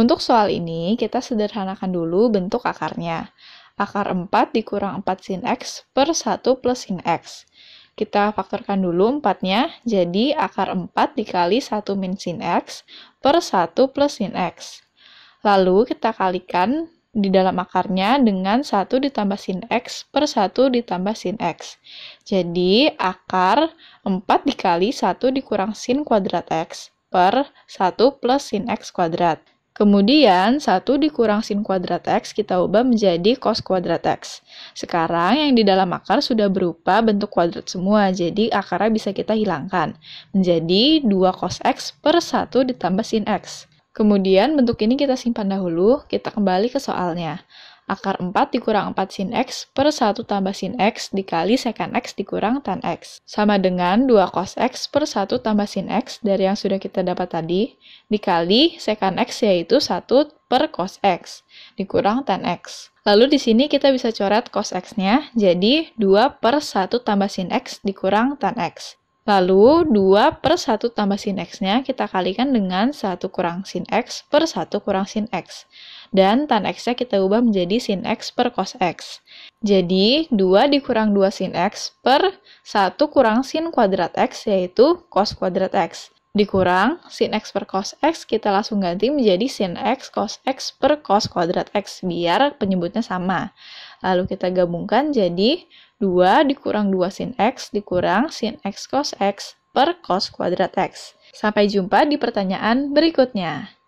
Untuk soal ini, kita sederhanakan dulu bentuk akarnya. Akar 4 dikurang 4 sin X per 1 plus sin X. Kita faktorkan dulu 4-nya, jadi akar 4 dikali 1 min sin X per 1 plus sin X. Lalu kita kalikan di dalam akarnya dengan 1 ditambah sin X per 1 ditambah sin X. Jadi akar 4 dikali 1 dikurang sin kuadrat X per 1 plus sin X kuadrat. Kemudian, 1 dikurang sin kuadrat X kita ubah menjadi cos kuadrat X. Sekarang yang di dalam akar sudah berupa bentuk kuadrat semua, jadi akarnya bisa kita hilangkan. Menjadi 2 cos X per 1 ditambah sin X. Kemudian bentuk ini kita simpan dahulu, kita kembali ke soalnya. Akar 4 dikurang 4 sin X per 1 tambah sin X dikali sekan X dikurang tan X. Sama dengan 2 cos X per 1 tambah sin X dari yang sudah kita dapat tadi dikali sekan X yaitu 1 per cos X dikurang tan X. Lalu di sini kita bisa coret cos X-nya jadi 2 per 1 tambah sin X dikurang tan X. Lalu 2 per 1 tambah sin x-nya kita kalikan dengan 1 kurang sin x per 1 kurang sin x. Dan tan x-nya kita ubah menjadi sin x per cos x. Jadi 2 dikurang 2 sin x per 1 kurang sin kuadrat x yaitu cos kuadrat x. Dikurang sin x per cos x kita langsung ganti menjadi sin x cos x per cos kuadrat x biar penyebutnya sama. Lalu kita gabungkan jadi 2 dikurang 2 sin X dikurang sin X cos X per cos kuadrat X. Sampai jumpa di pertanyaan berikutnya.